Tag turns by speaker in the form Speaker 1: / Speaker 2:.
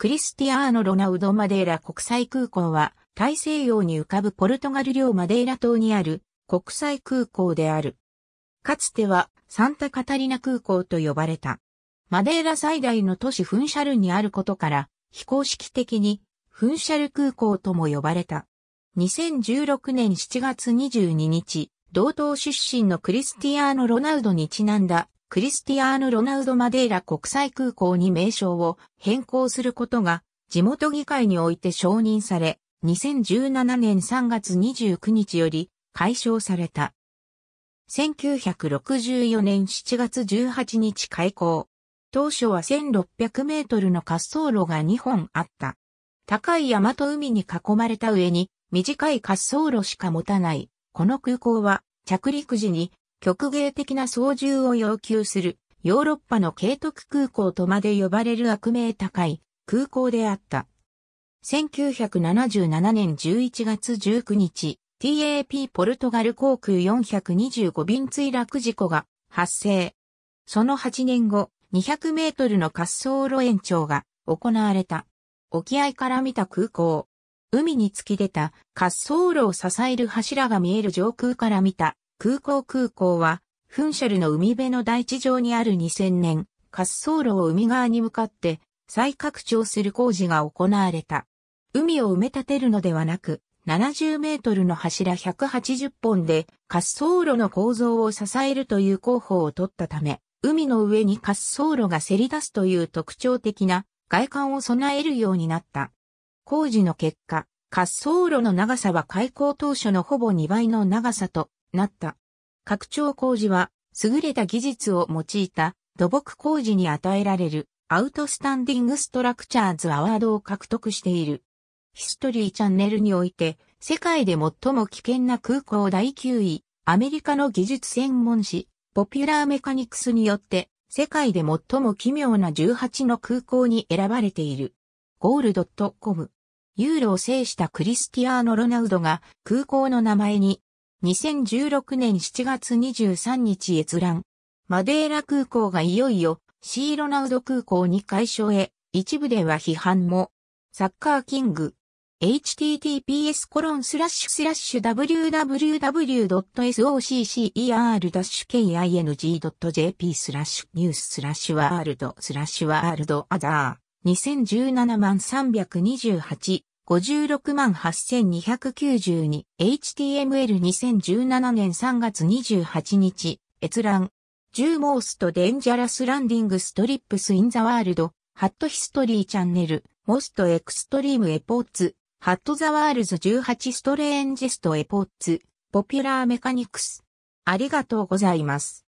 Speaker 1: クリスティアーノ・ロナウド・マデーラ国際空港は、大西洋に浮かぶポルトガル領マデーラ島にある国際空港である。かつてはサンタカタリナ空港と呼ばれた。マデーラ最大の都市フンシャルにあることから、非公式的にフンシャル空港とも呼ばれた。2016年7月22日、同島出身のクリスティアーノ・ロナウドにちなんだクリスティアーヌ・ロナウド・マデイラ国際空港に名称を変更することが地元議会において承認され、2017年3月29日より解消された。1964年7月18日開港。当初は1600メートルの滑走路が2本あった。高い山と海に囲まれた上に短い滑走路しか持たない。この空港は着陸時に曲芸的な操縦を要求する、ヨーロッパの慶徳空港とまで呼ばれる悪名高い空港であった。1977年11月19日、TAP ポルトガル航空425便墜落事故が発生。その8年後、200メートルの滑走路延長が行われた。沖合から見た空港。海に突き出た滑走路を支える柱が見える上空から見た空港空港は、フンシャルの海辺の大地上にある2000年、滑走路を海側に向かって再拡張する工事が行われた。海を埋め立てるのではなく、70メートルの柱180本で滑走路の構造を支えるという工法を取ったため、海の上に滑走路がせり出すという特徴的な外観を備えるようになった。工事の結果、滑走路の長さは開港当初のほぼ2倍の長さとなった。拡張工事は、優れた技術を用いた土木工事に与えられるアウトスタンディングストラクチャーズアワードを獲得している。ヒストリーチャンネルにおいて、世界で最も危険な空港第9位、アメリカの技術専門誌、ポピュラーメカニクスによって、世界で最も奇妙な18の空港に選ばれている。ゴールドットコム。ユーロを制したクリスティアーノ・ロナウドが空港の名前に2016年7月23日閲覧。マデーラ空港がいよいよシーロナウド空港に解消へ、一部では批判も。サッカーキング。https コロンスラッシュスラッシュ www.soccer-king.jp スラッシュニューススラッシュワールドスラッシュワールドアザー2017万328 568,292HTML2017 年3月28日閲覧10モーストデンジャラスランディングストリップスインザワールドハットヒストリーチャンネルモストエクストリームエポーツハットザワールズ18ストレーンジストエポーツポピュラーメカニクスありがとうございます。